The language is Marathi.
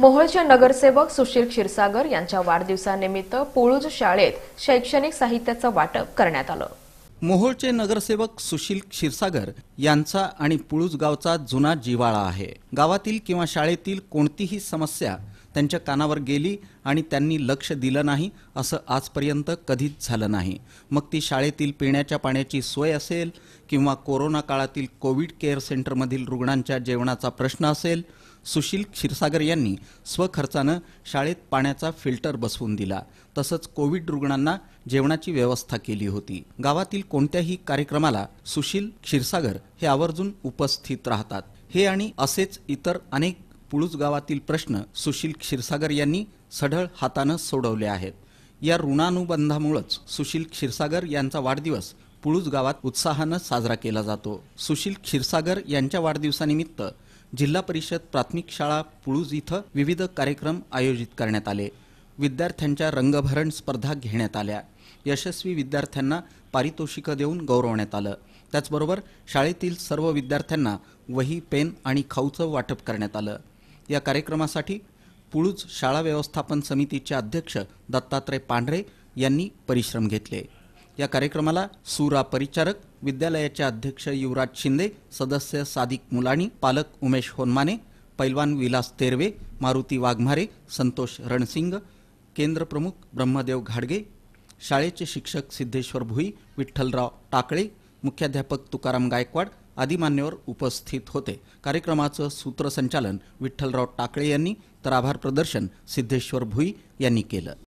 मोहोळचे नगरसेवक सुशील क्षीरसागर यांच्या वाढदिवसानिमित्त पुळूज शाळेत शैक्षणिक साहित्याचं वाटप करण्यात आलं मोहोळचे नगरसेवक सुशील क्षीरसागर यांचा आणि पुळूज गावचा जुना जिवाळा आहे गावातील किंवा शाळेतील कोणतीही समस्या त्यांच्या कानावर गेली आणि त्यांनी लक्ष दिलं नाही असं आजपर्यंत कधीच झालं नाही मग ती शाळेतील पिण्याच्या पाण्याची सोय असेल किंवा कोरोना काळातील कोविड केअर सेंटरमधील रुग्णांच्या जेवणाचा प्रश्न असेल सुशील क्षीरसागर यांनी स्वखर्चानं शाळेत पाण्याचा फिल्टर बसवून दिला तसंच कोविड रुग्णांना जेवणाची व्यवस्था केली होती गावातील कोणत्याही कार्यक्रमाला सुशील क्षीरसागर हे आवर्जून उपस्थित राहतात हे आणि असेच इतर अनेक पुळूस गावातील प्रश्न सुशील क्षीरसागर यांनी सढळ हातानं सोडवले आहेत या ऋणानुबंधामुळेच सुशील क्षीरसागर यांचा वाढदिवस पुळूज गावात उत्साहानं साजरा केला जातो सुशील क्षीरसागर यांच्या वाढदिवसानिमित्त जिल्हा परिषद प्राथमिक शाळा पुळूज इथं विविध कार्यक्रम आयोजित करण्यात आले विद्यार्थ्यांच्या रंगभरण स्पर्धा घेण्यात आल्या यशस्वी विद्यार्थ्यांना पारितोषिकं देऊन गौरवण्यात आलं त्याचबरोबर शाळेतील सर्व विद्यार्थ्यांना वही पेन आणि खाऊचं वाटप करण्यात आलं या कार्यक्रमासाठी पुळूज शाळा व्यवस्थापन समितीचे अध्यक्ष दत्तात्रय पांढरे यांनी परिश्रम घेतले या कार्यक्रमाला सुरा परिचारक विद्यालयाचे अध्यक्ष युवराज शिंदे सदस्य सादिक मुलाणी पालक उमेश होनमाने पैलवान विलास तेरवे मारुती वाघमारे संतोष रणसिंग केंद्रप्रमुख ब्रह्मदेव घाडगे शाळेचे शिक्षक सिद्धेश्वर भुई विठ्ठलराव टाकळे मुख्याध्यापक तुकाराम गायकवाड आदी मान्यवर उपस्थित होते कार्यक्रमाचं सूत्रसंचालन विठ्ठलराव टाकळे यांनी तर आभार प्रदर्शन सिद्धेश्वर भुई यांनी केलं